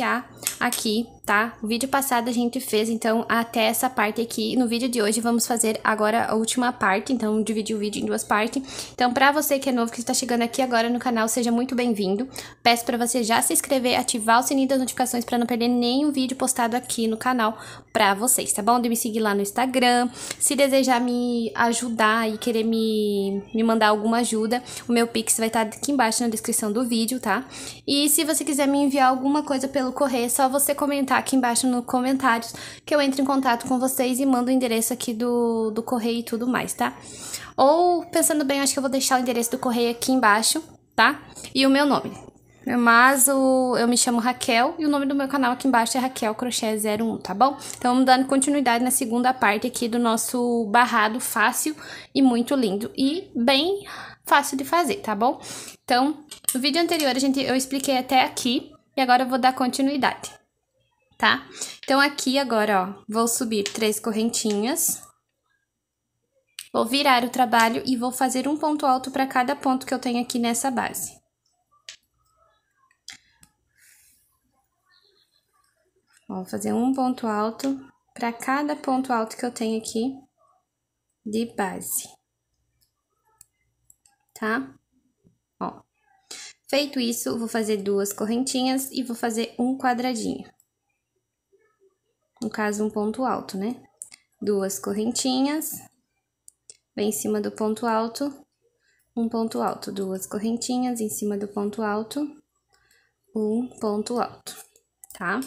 iniciar aqui tá? O vídeo passado a gente fez, então, até essa parte aqui. No vídeo de hoje vamos fazer agora a última parte, então, dividir o vídeo em duas partes. Então, pra você que é novo, que está chegando aqui agora no canal, seja muito bem-vindo. Peço pra você já se inscrever, ativar o sininho das notificações pra não perder nenhum vídeo postado aqui no canal pra vocês, tá bom? De me seguir lá no Instagram. Se desejar me ajudar e querer me, me mandar alguma ajuda, o meu Pix vai estar tá aqui embaixo na descrição do vídeo, tá? E se você quiser me enviar alguma coisa pelo correio, é só você comentar aqui embaixo nos comentários que eu entre em contato com vocês e mando o endereço aqui do, do correio e tudo mais, tá? Ou, pensando bem, acho que eu vou deixar o endereço do correio aqui embaixo, tá? E o meu nome. Mas o, eu me chamo Raquel e o nome do meu canal aqui embaixo é Raquel Crochê 01, tá bom? Então, vamos dando continuidade na segunda parte aqui do nosso barrado fácil e muito lindo. E bem fácil de fazer, tá bom? Então, no vídeo anterior a gente, eu expliquei até aqui e agora eu vou dar continuidade tá? Então, aqui agora, ó, vou subir três correntinhas. Vou virar o trabalho e vou fazer um ponto alto para cada ponto que eu tenho aqui nessa base. Vou fazer um ponto alto para cada ponto alto que eu tenho aqui de base. Tá? Ó. Feito isso, vou fazer duas correntinhas e vou fazer um quadradinho caso, um ponto alto, né? Duas correntinhas, bem em cima do ponto alto, um ponto alto, duas correntinhas em cima do ponto alto, um ponto alto, tá?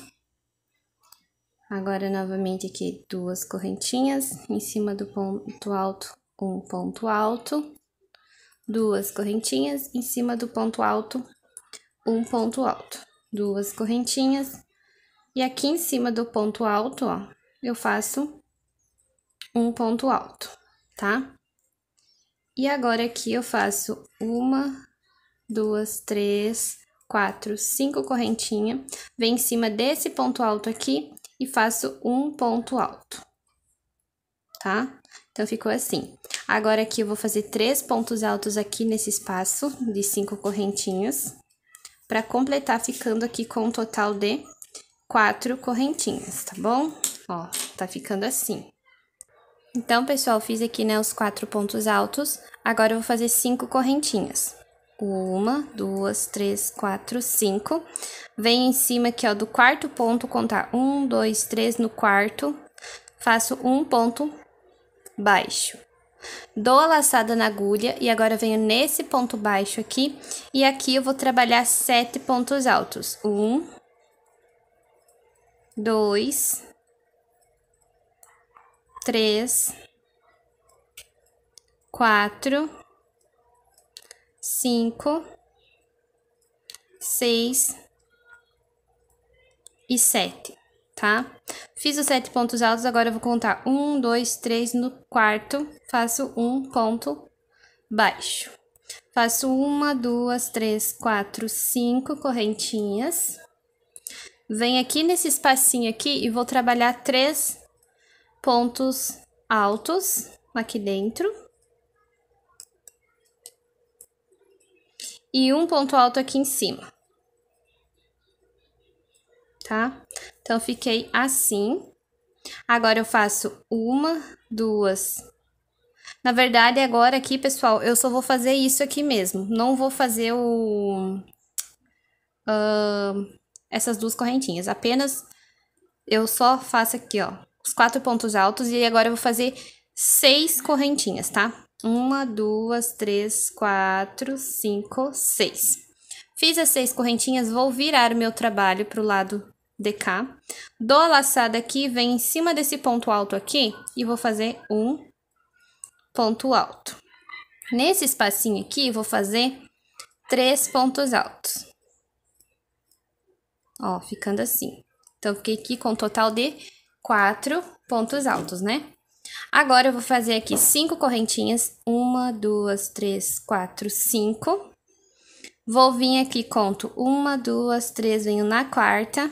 Agora, novamente aqui, duas correntinhas em cima do ponto alto, um ponto alto, duas correntinhas em cima do ponto alto, um ponto alto, duas correntinhas e aqui em cima do ponto alto, ó, eu faço um ponto alto, tá? E agora aqui eu faço uma, duas, três, quatro, cinco correntinhas, Vem em cima desse ponto alto aqui e faço um ponto alto, tá? Então, ficou assim. Agora aqui eu vou fazer três pontos altos aqui nesse espaço de cinco correntinhas. para completar, ficando aqui com um total de quatro correntinhas, tá bom? Ó, tá ficando assim. Então, pessoal, fiz aqui, né, os quatro pontos altos. Agora, eu vou fazer cinco correntinhas. Uma, duas, três, quatro, cinco. Venho em cima aqui, ó, do quarto ponto, contar um, dois, três no quarto. Faço um ponto baixo. Dou a laçada na agulha e agora venho nesse ponto baixo aqui. E aqui eu vou trabalhar sete pontos altos. Um, dois, três, quatro, cinco, seis e sete, tá? Fiz os sete pontos altos, agora eu vou contar um, dois, três no quarto, faço um ponto baixo. Faço uma, duas, três, quatro, cinco correntinhas Vem aqui nesse espacinho aqui e vou trabalhar três pontos altos aqui dentro. E um ponto alto aqui em cima. Tá? Então, fiquei assim. Agora, eu faço uma, duas... Na verdade, agora aqui, pessoal, eu só vou fazer isso aqui mesmo. Não vou fazer o... Uh, essas duas correntinhas. Apenas eu só faço aqui, ó, os quatro pontos altos e agora eu vou fazer seis correntinhas, tá? Uma, duas, três, quatro, cinco, seis. Fiz as seis correntinhas, vou virar o meu trabalho para o lado de cá. Dou a laçada aqui, vem em cima desse ponto alto aqui e vou fazer um ponto alto. Nesse espacinho aqui, vou fazer três pontos altos. Ó, ficando assim. Então, fiquei aqui com um total de quatro pontos altos, né? Agora, eu vou fazer aqui cinco correntinhas. Uma, duas, três, quatro, cinco. Vou vir aqui, conto uma, duas, três, venho na quarta.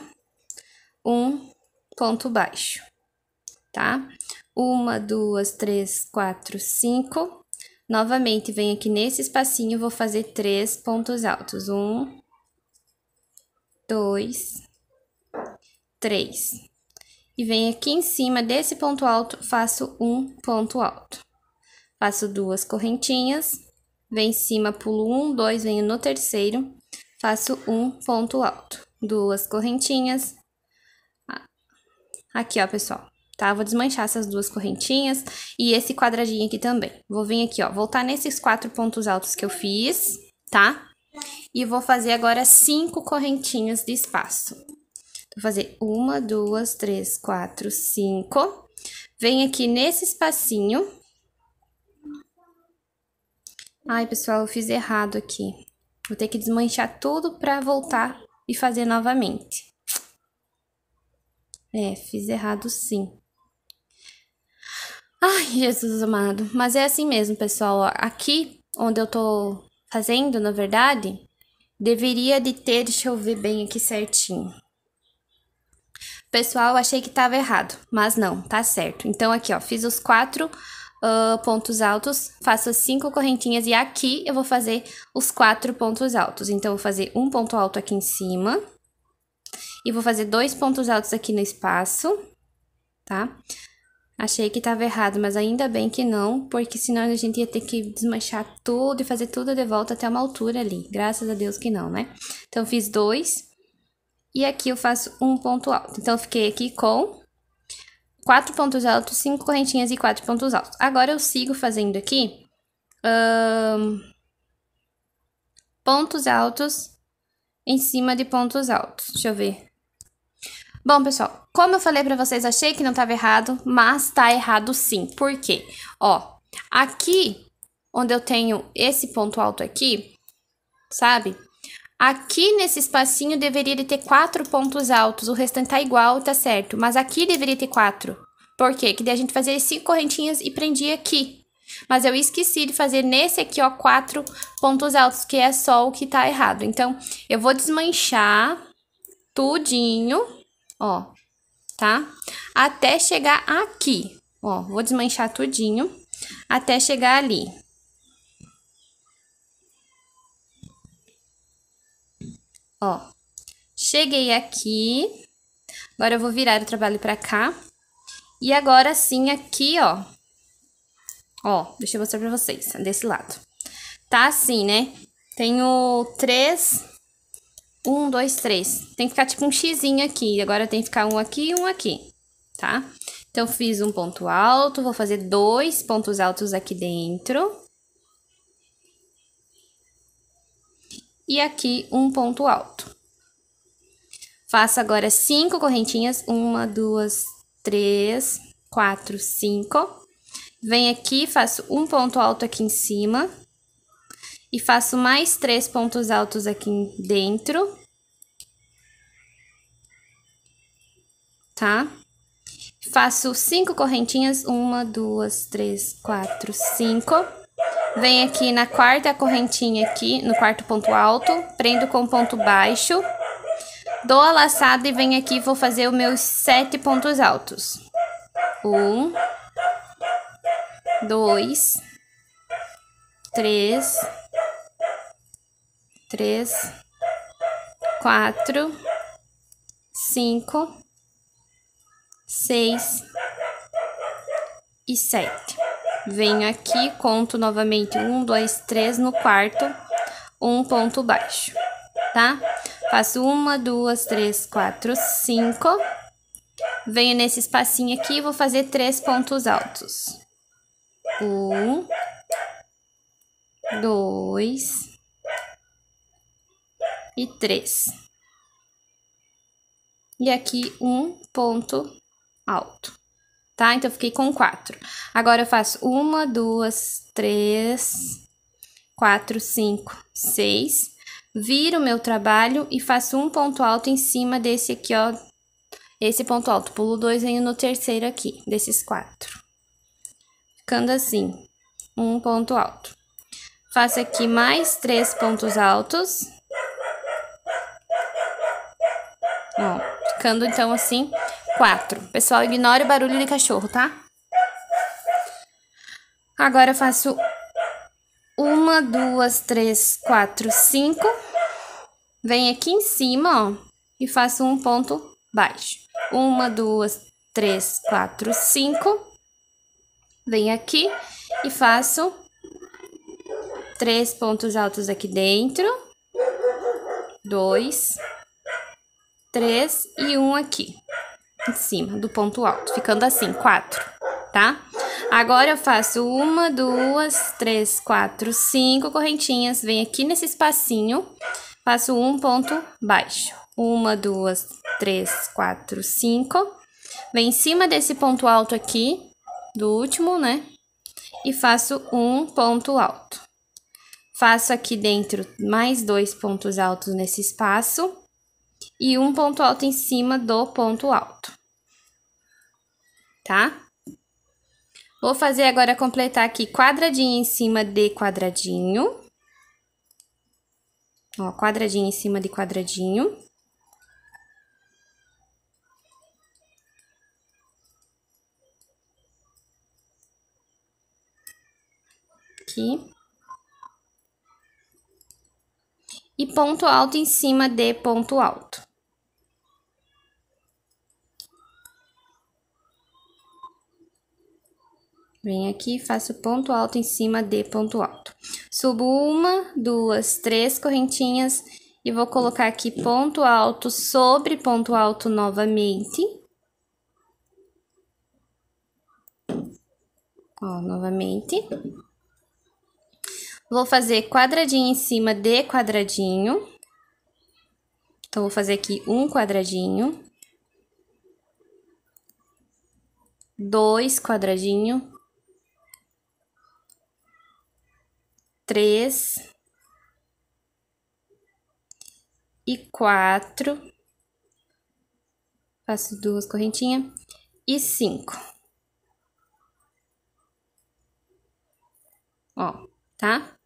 Um ponto baixo, tá? Uma, duas, três, quatro, cinco. Novamente, venho aqui nesse espacinho, vou fazer três pontos altos. Um, dois, três. E venho aqui em cima desse ponto alto, faço um ponto alto. Faço duas correntinhas, venho em cima, pulo um, dois, venho no terceiro, faço um ponto alto. Duas correntinhas. Ah, aqui, ó, pessoal, tá? Vou desmanchar essas duas correntinhas e esse quadradinho aqui também. Vou vir aqui, ó, voltar nesses quatro pontos altos que eu fiz, tá? E vou fazer agora cinco correntinhas de espaço. Vou fazer uma, duas, três, quatro, cinco. Vem aqui nesse espacinho. Ai, pessoal, eu fiz errado aqui. Vou ter que desmanchar tudo pra voltar e fazer novamente. É, fiz errado sim. Ai, Jesus amado. Mas é assim mesmo, pessoal. Aqui, onde eu tô fazendo, na verdade, deveria de ter, deixa eu ver bem aqui certinho. Pessoal, achei que estava errado, mas não, tá certo. Então, aqui, ó, fiz os quatro uh, pontos altos, faço as cinco correntinhas e aqui eu vou fazer os quatro pontos altos. Então, vou fazer um ponto alto aqui em cima e vou fazer dois pontos altos aqui no espaço, tá? Achei que estava errado, mas ainda bem que não, porque senão a gente ia ter que desmanchar tudo e fazer tudo de volta até uma altura ali. Graças a Deus que não, né? Então, fiz dois. E aqui eu faço um ponto alto. Então, fiquei aqui com quatro pontos altos, cinco correntinhas e quatro pontos altos. Agora, eu sigo fazendo aqui... pontos altos em cima de pontos altos. Deixa eu ver. Bom, pessoal, como eu falei para vocês, achei que não estava errado, mas tá errado sim. Por quê? Ó, aqui onde eu tenho esse ponto alto aqui, sabe? Aqui nesse espacinho deveria ter quatro pontos altos, o restante tá igual, tá certo. Mas aqui deveria ter quatro. Por quê? Que daí a gente fazia cinco correntinhas e prendia aqui. Mas eu esqueci de fazer nesse aqui, ó, quatro pontos altos, que é só o que tá errado. Então, eu vou desmanchar tudinho ó, tá? Até chegar aqui, ó, vou desmanchar tudinho, até chegar ali. Ó, cheguei aqui, agora eu vou virar o trabalho pra cá, e agora sim aqui, ó, ó, deixa eu mostrar pra vocês, desse lado. Tá assim, né? Tenho três um, dois, três. Tem que ficar tipo um xizinho aqui. Agora tem que ficar um aqui e um aqui, tá? Então, fiz um ponto alto, vou fazer dois pontos altos aqui dentro. E aqui um ponto alto. Faço agora cinco correntinhas. Uma, duas, três, quatro, cinco. Venho aqui, faço um ponto alto aqui em cima. E faço mais três pontos altos aqui dentro. Tá? Faço cinco correntinhas. Uma, duas, três, quatro, cinco. Venho aqui na quarta correntinha aqui, no quarto ponto alto. Prendo com ponto baixo. Dou a laçada e venho aqui vou fazer os meus sete pontos altos. Um dois, três, três, quatro, cinco, seis e sete. Venho aqui, conto novamente um, dois, três no quarto, um ponto baixo, tá? Faço uma, duas, três, quatro, cinco. Venho nesse espacinho aqui e vou fazer três pontos altos. Um, dois, e três. E aqui um ponto alto, tá? Então, fiquei com quatro. Agora, eu faço uma, duas, três, quatro, cinco, seis. Viro o meu trabalho e faço um ponto alto em cima desse aqui, ó. Esse ponto alto, pulo dois, venho no terceiro aqui, desses quatro. Ficando assim, um ponto alto. Faço aqui mais três pontos altos Ó, ficando então assim. Quatro. Pessoal, ignore o barulho de cachorro, tá? Agora eu faço uma, duas, três, quatro, cinco. Vem aqui em cima, ó, e faço um ponto baixo. Uma, duas, três, quatro, cinco. Vem aqui e faço três pontos altos aqui dentro. Dois. 3 e 1 aqui, em cima do ponto alto, ficando assim, 4, tá? Agora eu faço uma, duas, três, quatro, cinco correntinhas, venho aqui nesse espacinho, faço um ponto baixo. Uma, duas, três, quatro, cinco. Vem em cima desse ponto alto aqui, do último, né? E faço um ponto alto. Faço aqui dentro mais dois pontos altos nesse espaço e um ponto alto em cima do ponto alto. Tá? Vou fazer agora completar aqui quadradinho em cima de quadradinho. Ó, quadradinho em cima de quadradinho. Aqui. E ponto alto em cima de ponto alto. Venho aqui, faço ponto alto em cima de ponto alto. Subo uma, duas, três correntinhas e vou colocar aqui ponto alto sobre ponto alto novamente. Ó, novamente. Vou fazer quadradinho em cima de quadradinho. Então, vou fazer aqui um quadradinho. Dois quadradinho três e quatro, faço duas correntinhas, e cinco. Ó, tá?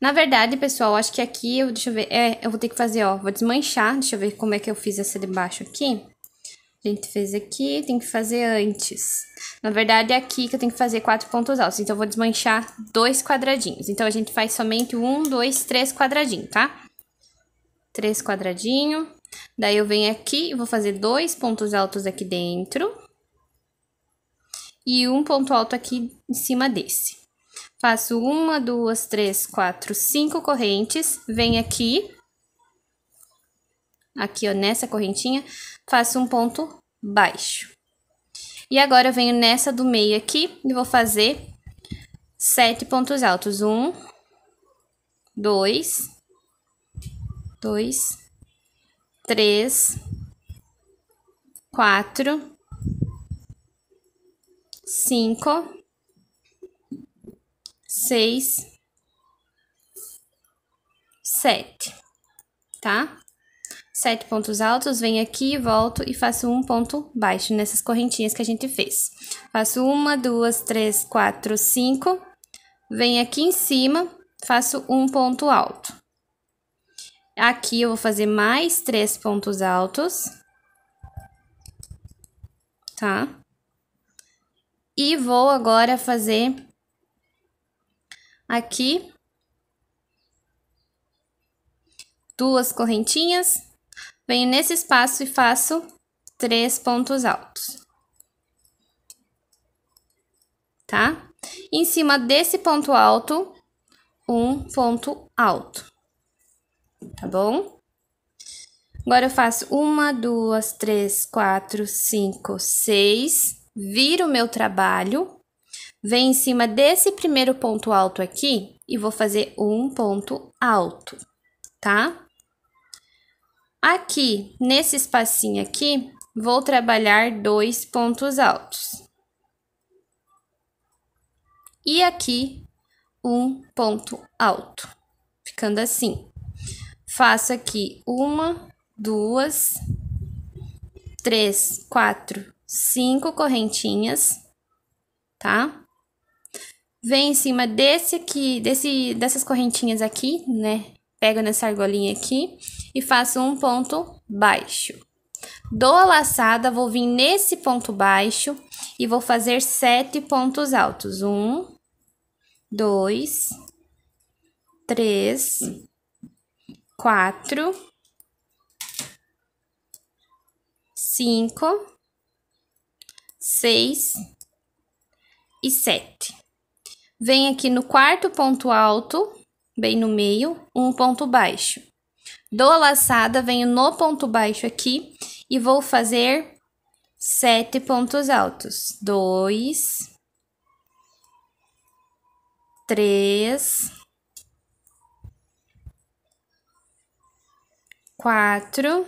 Na verdade, pessoal, acho que aqui, eu, deixa eu ver, é, eu vou ter que fazer, ó, vou desmanchar, deixa eu ver como é que eu fiz essa de baixo aqui. A gente fez aqui, tem que fazer antes. Na verdade, é aqui que eu tenho que fazer quatro pontos altos. Então, eu vou desmanchar dois quadradinhos. Então, a gente faz somente um, dois, três quadradinhos, tá? Três quadradinhos. Daí, eu venho aqui e vou fazer dois pontos altos aqui dentro. E um ponto alto aqui em cima desse. Faço uma, duas, três, quatro, cinco correntes. Venho aqui aqui ó, nessa correntinha, faço um ponto baixo. E agora eu venho nessa do meio aqui e vou fazer sete pontos altos. Um, dois, dois, três, quatro, cinco, seis, sete, tá? sete pontos altos, venho aqui, volto e faço um ponto baixo nessas correntinhas que a gente fez. Faço uma, duas, três, quatro, cinco. Venho aqui em cima, faço um ponto alto. Aqui eu vou fazer mais três pontos altos. Tá? E vou agora fazer aqui duas correntinhas Venho nesse espaço e faço três pontos altos. Tá? Em cima desse ponto alto, um ponto alto. Tá bom? Agora eu faço uma, duas, três, quatro, cinco, seis. Viro o meu trabalho. Vem em cima desse primeiro ponto alto aqui e vou fazer um ponto alto, tá? Aqui, nesse espacinho aqui, vou trabalhar dois pontos altos. E aqui, um ponto alto, ficando assim. Faço aqui uma, duas, três, quatro, cinco correntinhas, tá? Vem em cima desse aqui, desse, dessas correntinhas aqui, né? Pego nessa argolinha aqui e faço um ponto baixo. Dou a laçada, vou vir nesse ponto baixo e vou fazer sete pontos altos. Um, dois, três, quatro, cinco, seis e sete. Venho aqui no quarto ponto alto, bem no meio, um ponto baixo. Dou a laçada, venho no ponto baixo aqui e vou fazer sete pontos altos. Dois, três, quatro,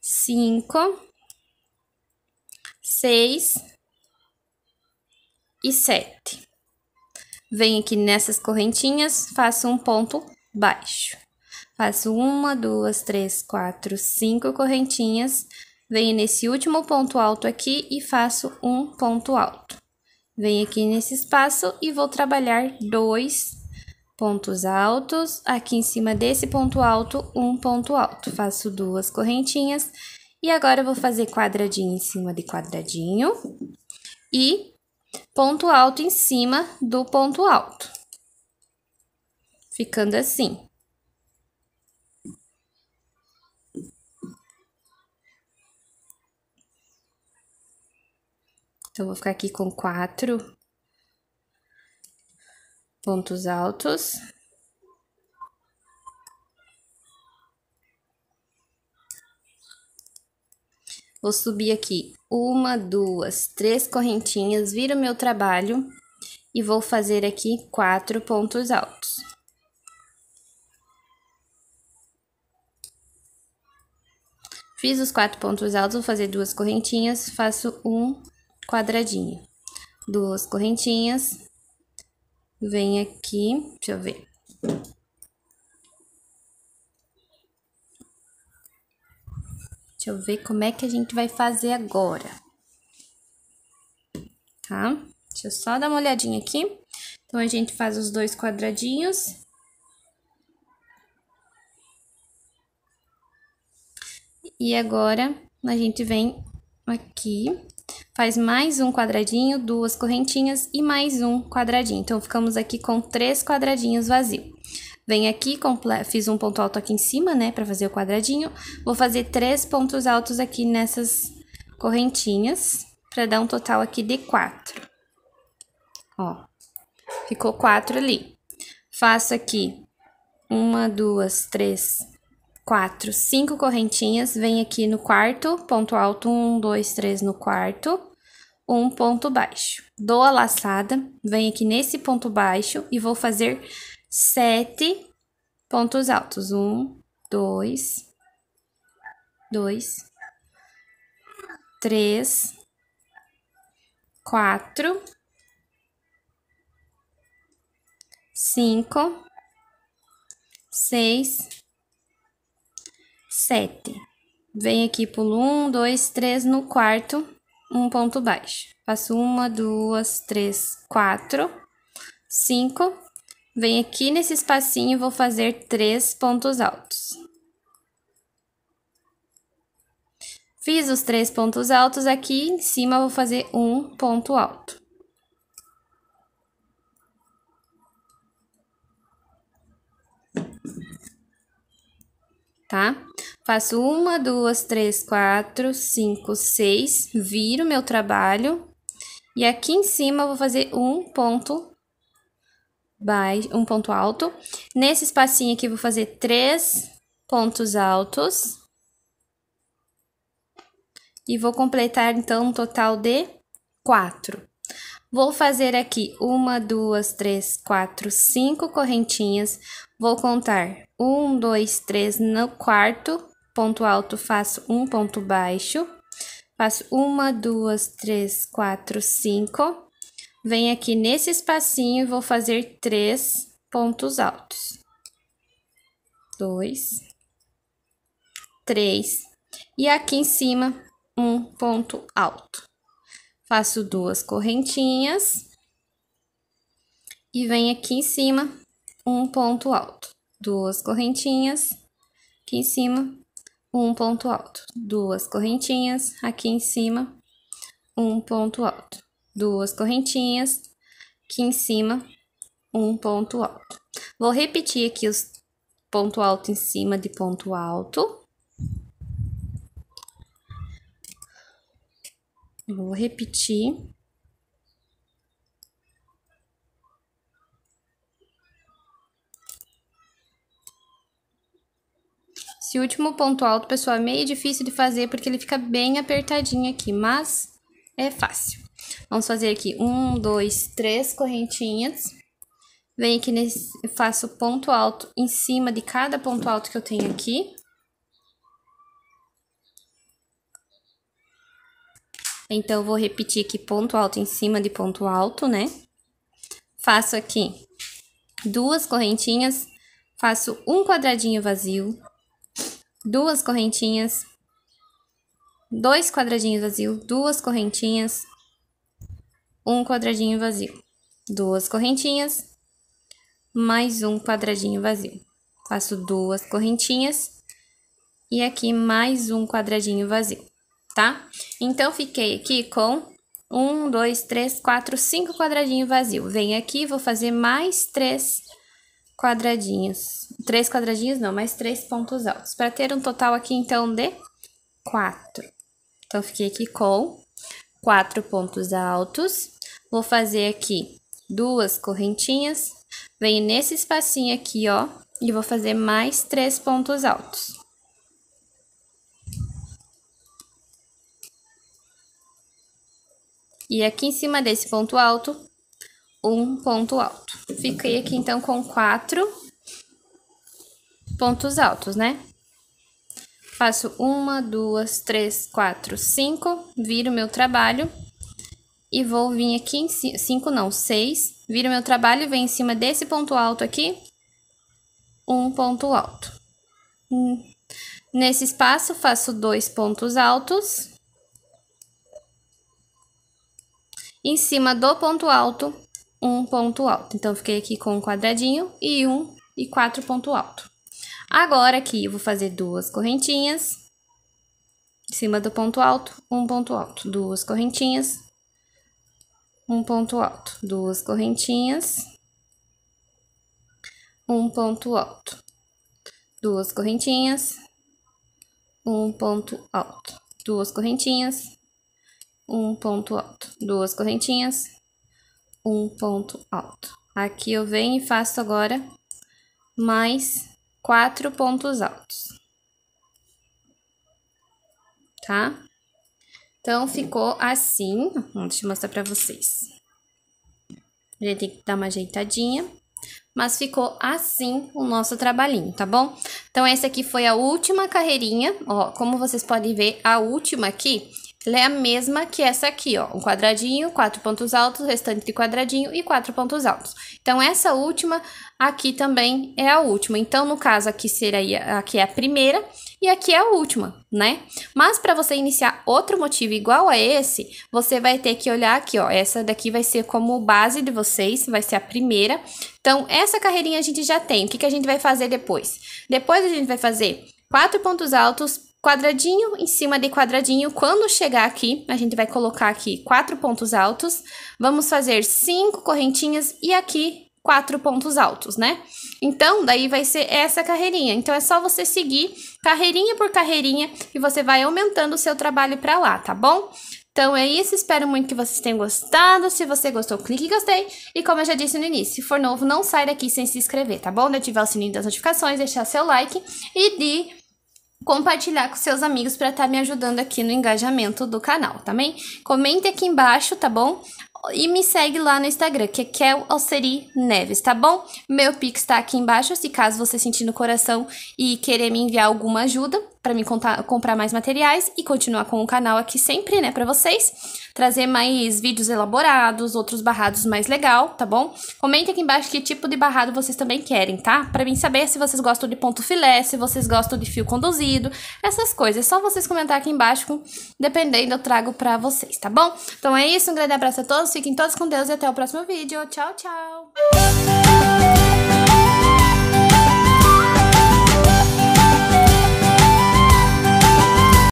cinco, seis e sete. Venho aqui nessas correntinhas, faço um ponto baixo. Faço uma, duas, três, quatro, cinco correntinhas. Venho nesse último ponto alto aqui e faço um ponto alto. Venho aqui nesse espaço e vou trabalhar dois pontos altos. Aqui em cima desse ponto alto, um ponto alto. Faço duas correntinhas. E agora, vou fazer quadradinho em cima de quadradinho. E ponto alto em cima do ponto alto. Ficando assim. Então, vou ficar aqui com quatro pontos altos. Vou subir aqui uma, duas, três correntinhas, viro meu trabalho e vou fazer aqui quatro pontos altos. Fiz os quatro pontos altos, vou fazer duas correntinhas, faço um quadradinho. Duas correntinhas, vem aqui, deixa eu ver, Deixa eu ver como é que a gente vai fazer agora. Tá? Deixa eu só dar uma olhadinha aqui. Então, a gente faz os dois quadradinhos. E agora, a gente vem aqui, faz mais um quadradinho, duas correntinhas e mais um quadradinho. Então, ficamos aqui com três quadradinhos vazios. Venho aqui, fiz um ponto alto aqui em cima, né, para fazer o quadradinho. Vou fazer três pontos altos aqui nessas correntinhas, para dar um total aqui de quatro. Ó, ficou quatro ali. Faço aqui uma, duas, três, quatro, cinco correntinhas. Venho aqui no quarto, ponto alto, um, dois, três no quarto um ponto baixo. Dou a laçada, venho aqui nesse ponto baixo e vou fazer sete pontos altos. Um, dois, dois, três, quatro, cinco, seis, sete. Vem aqui, pulo um, dois, três no quarto, um ponto baixo. Faço uma, duas, três, quatro, cinco, Vem aqui nesse espacinho e vou fazer três pontos altos. Fiz os três pontos altos aqui, em cima vou fazer um ponto alto. Tá? Faço uma, duas, três, quatro, cinco, seis, viro meu trabalho. E aqui em cima vou fazer um ponto baixo, um ponto alto. Nesse espacinho aqui, vou fazer três pontos altos. E vou completar, então, um total de quatro. Vou fazer aqui uma, duas, três, quatro, cinco correntinhas. Vou contar um, dois, três no quarto ponto alto, faço um ponto baixo. Faço uma, duas, três, quatro, cinco Venho aqui nesse espacinho e vou fazer três pontos altos. Dois, três. E aqui em cima, um ponto alto. Faço duas correntinhas. E venho aqui em cima, um ponto alto. Duas correntinhas. Aqui em cima, um ponto alto. Duas correntinhas. Aqui em cima, um ponto alto duas correntinhas, aqui em cima, um ponto alto. Vou repetir aqui os ponto alto em cima de ponto alto. Vou repetir. Esse último ponto alto, pessoal, é meio difícil de fazer porque ele fica bem apertadinho aqui, mas é fácil. Vamos fazer aqui um, dois, três correntinhas. Venho aqui nesse, faço ponto alto em cima de cada ponto alto que eu tenho aqui. Então, vou repetir aqui ponto alto em cima de ponto alto, né? Faço aqui duas correntinhas, faço um quadradinho vazio, duas correntinhas, dois quadradinhos vazio, duas correntinhas, um quadradinho vazio, duas correntinhas, mais um quadradinho vazio. Faço duas correntinhas e aqui mais um quadradinho vazio, tá? Então, fiquei aqui com um, dois, três, quatro, cinco quadradinhos vazios. Venho aqui, vou fazer mais três quadradinhos. Três quadradinhos não, mais três pontos altos. Para ter um total aqui, então, de quatro. Então, fiquei aqui com quatro pontos altos Vou fazer aqui duas correntinhas, venho nesse espacinho aqui, ó, e vou fazer mais três pontos altos. E aqui em cima desse ponto alto, um ponto alto. Fiquei aqui, então, com quatro pontos altos, né? Faço uma, duas, três, quatro, cinco, viro meu trabalho e vou vir aqui em 5, não, 6. Viro meu trabalho e venho em cima desse ponto alto aqui. Um ponto alto. Hum. Nesse espaço, faço dois pontos altos. Em cima do ponto alto, um ponto alto. Então, fiquei aqui com um quadradinho e um e quatro ponto alto. Agora, aqui, eu vou fazer duas correntinhas. Em cima do ponto alto, um ponto alto. Duas correntinhas, um ponto alto, duas correntinhas, um ponto alto, duas correntinhas, um ponto alto, duas correntinhas, um ponto alto, duas correntinhas, um ponto alto. Aqui eu venho e faço agora mais quatro pontos altos, tá? Então, ficou assim. Deixa eu mostrar pra vocês. A gente tem que dar uma ajeitadinha. Mas ficou assim o nosso trabalhinho, tá bom? Então, essa aqui foi a última carreirinha. Ó, como vocês podem ver, a última aqui ela é a mesma que essa aqui, ó. Um quadradinho, quatro pontos altos, restante de quadradinho e quatro pontos altos. Então, essa última aqui também é a última. Então, no caso, aqui seria aqui é a primeira e aqui é a última, né? Mas para você iniciar outro motivo igual a esse, você vai ter que olhar aqui, ó. Essa daqui vai ser como base de vocês, vai ser a primeira. Então, essa carreirinha a gente já tem. O que, que a gente vai fazer depois? Depois a gente vai fazer quatro pontos altos, quadradinho em cima de quadradinho. Quando chegar aqui, a gente vai colocar aqui quatro pontos altos. Vamos fazer cinco correntinhas e aqui quatro pontos altos, né? Então, daí vai ser essa carreirinha. Então, é só você seguir carreirinha por carreirinha e você vai aumentando o seu trabalho para lá, tá bom? Então é isso, espero muito que vocês tenham gostado. Se você gostou, clique em gostei. E como eu já disse no início, se for novo, não sai daqui sem se inscrever, tá bom? De ativar o sininho das notificações, deixar seu like e de compartilhar com seus amigos para estar tá me ajudando aqui no engajamento do canal, também. Tá bem? Comente aqui embaixo, tá bom? E me segue lá no Instagram, que é Kel Alceri Neves, tá bom? Meu Pix está aqui embaixo, se caso você sentir no coração e querer me enviar alguma ajuda para mim comprar mais materiais e continuar com o canal aqui sempre, né, para vocês, trazer mais vídeos elaborados, outros barrados mais legal, tá bom? Comente aqui embaixo que tipo de barrado vocês também querem, tá? Para mim saber se vocês gostam de ponto filé, se vocês gostam de fio conduzido, essas coisas. É só vocês comentar aqui embaixo, dependendo eu trago para vocês, tá bom? Então é isso, um grande abraço a todos, fiquem todos com Deus e até o próximo vídeo. Tchau, tchau.